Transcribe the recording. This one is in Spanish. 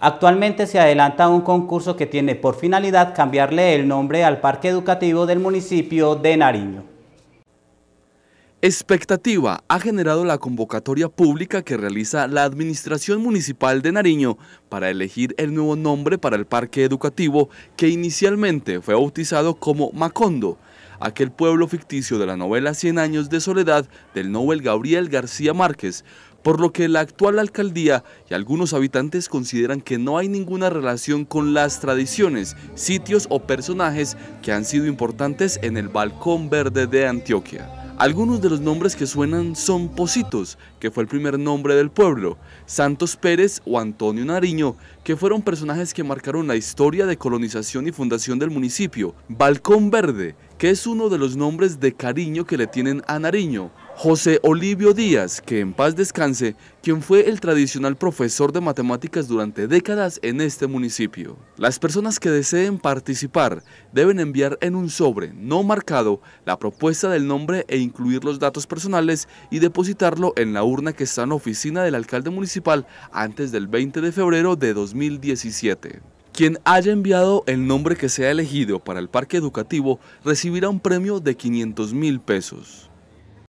Actualmente se adelanta un concurso que tiene por finalidad cambiarle el nombre al parque educativo del municipio de Nariño. Expectativa ha generado la convocatoria pública que realiza la Administración Municipal de Nariño para elegir el nuevo nombre para el parque educativo que inicialmente fue bautizado como Macondo, aquel pueblo ficticio de la novela Cien años de soledad del Nobel Gabriel García Márquez, por lo que la actual alcaldía y algunos habitantes consideran que no hay ninguna relación con las tradiciones, sitios o personajes que han sido importantes en el Balcón Verde de Antioquia. Algunos de los nombres que suenan son Positos, que fue el primer nombre del pueblo, Santos Pérez o Antonio Nariño, que fueron personajes que marcaron la historia de colonización y fundación del municipio, Balcón Verde, que es uno de los nombres de cariño que le tienen a Nariño, José Olivio Díaz, que en paz descanse, quien fue el tradicional profesor de matemáticas durante décadas en este municipio. Las personas que deseen participar deben enviar en un sobre no marcado la propuesta del nombre e incluir los datos personales y depositarlo en la urna que está en la oficina del alcalde municipal antes del 20 de febrero de 2017. Quien haya enviado el nombre que sea elegido para el parque educativo recibirá un premio de 500 mil pesos.